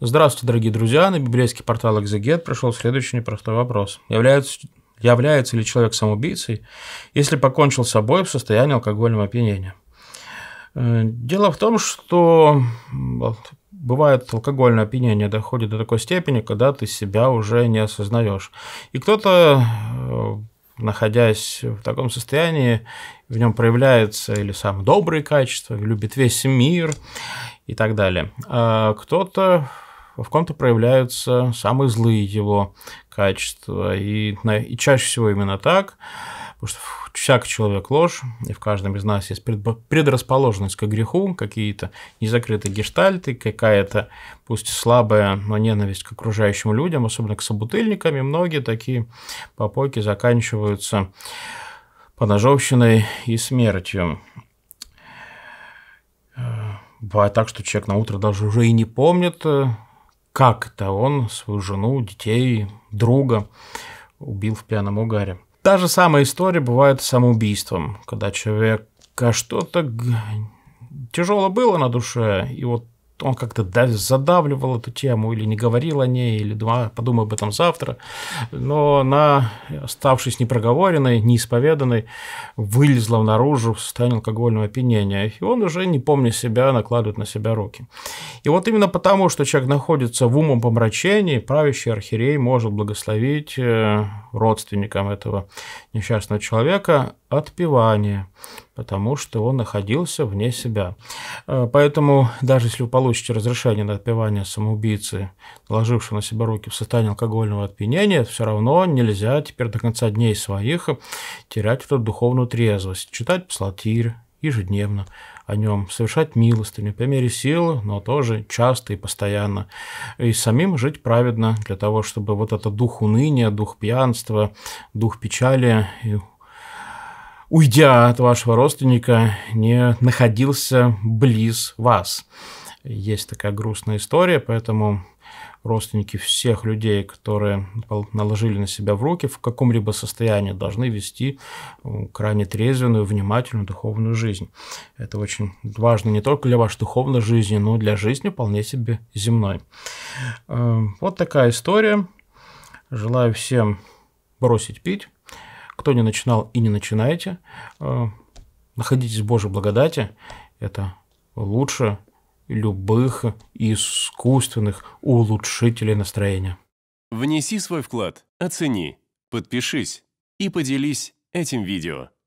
Здравствуйте, дорогие друзья. На библейский портал Exeget пришел следующий непростой вопрос. Является, является ли человек самоубийцей, если покончил с собой в состоянии алкогольного опьянения? Э, дело в том, что бывает алкогольное опьянение доходит до такой степени, когда ты себя уже не осознаешь. И кто-то э, находясь в таком состоянии, в нем проявляется или сам добрые качества, любит весь мир и так далее. А кто-то в ком-то проявляются самые злые его качества. И, и чаще всего именно так, потому что всякий человек ложь, и в каждом из нас есть предрасположенность к греху, какие-то незакрытые гештальты, какая-то, пусть слабая, но ненависть к окружающим людям, особенно к собутыльникам, и многие такие попойки заканчиваются поножовщиной и смертью. Э, бывает так, что человек на утро даже уже и не помнит, э, как это он свою жену, детей, друга убил в пьяном угаре. Та же самая история бывает с самоубийством, когда человек что-то тяжело было на душе, и вот он как-то задавливал эту тему или не говорил о ней, или думал, а, подумаю об этом завтра. Но она, оставшись непроговоренной, неисповеданной, вылезла наружу в состоянии алкогольного опьянения. И он уже, не помня себя, накладывает на себя руки. И вот именно потому, что человек находится в умом помрачении, правящий архиерей может благословить э, родственникам этого несчастного человека отпевание, потому что он находился вне себя. Э, поэтому даже если вы получите разрешение на отпевание самоубийцы, наложившего на себя руки в состоянии алкогольного отпинения, все равно нельзя теперь до конца дней своих терять эту духовную трезвость, читать псалтирь ежедневно о нем, совершать милостыню по мере силы, но тоже часто и постоянно, и самим жить праведно для того, чтобы вот этот дух уныния, дух пьянства, дух печали и уйдя от вашего родственника, не находился близ вас. Есть такая грустная история, поэтому родственники всех людей, которые наложили на себя в руки, в каком-либо состоянии должны вести э, крайне трезвенную, внимательную духовную жизнь. Это очень важно не только для вашей духовной жизни, но и для жизни вполне себе земной. Э, вот такая история. Желаю всем бросить пить кто не начинал и не начинаете, э, находитесь в Божьей благодати. Это лучше любых искусственных улучшителей настроения. Внеси свой вклад, оцени, подпишись и поделись этим видео.